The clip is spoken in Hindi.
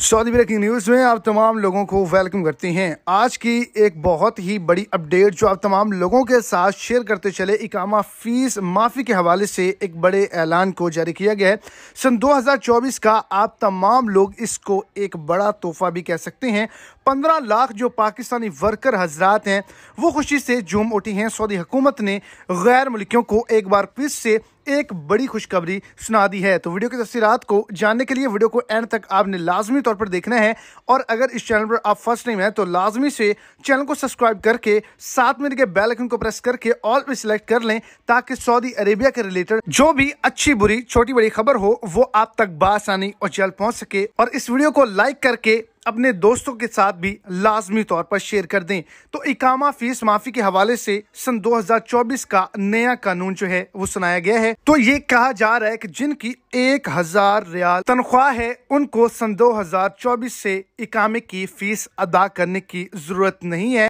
सऊदी ब्रेकिंग न्यूज़ में आप तमाम लोगों को वेलकम करते हैं आज की एक बहुत ही बड़ी अपडेट जो आप तमाम लोगों के साथ शेयर करते चले इकामा फीस माफ़ी के हवाले से एक बड़े ऐलान को जारी किया गया है सन 2024 का आप तमाम लोग इसको एक बड़ा तोहफा भी कह सकते हैं 15 लाख जो पाकिस्तानी वर्कर हजरात हैं वो खुशी से झूम उठी हैं सऊदी हुकूमत ने गैर मुल्कियों को एक बार फिर से एक बड़ी खुशखबरी सुना दी है तो वीडियो की तफसीत को जानने के लिए वीडियो को एंड तक आपने लाजमी तौर पर देखना है और अगर इस चैनल पर आप फर्स्ट टाइम हैं तो लाजमी से चैनल को सब्सक्राइब करके साथ में के बेल आइकन को प्रेस करके ऑल पे सिलेक्ट कर लें ताकि सऊदी अरेबिया के रिलेटेड जो भी अच्छी बुरी छोटी बड़ी खबर हो वो आप तक बासानी और जल्द पहुंच सके और इस वीडियो को लाइक करके अपने दोस्तों के साथ भी लाजमी तौर पर शेयर कर दें तो इकामा फीस माफी के हवाले से सन 2024 का नया कानून जो है वो सुनाया गया है तो ये कहा जा रहा है कि जिनकी एक हजार रियाल तनख्वाह है उनको सन 2024 से इकामे की फीस अदा करने की जरूरत नहीं है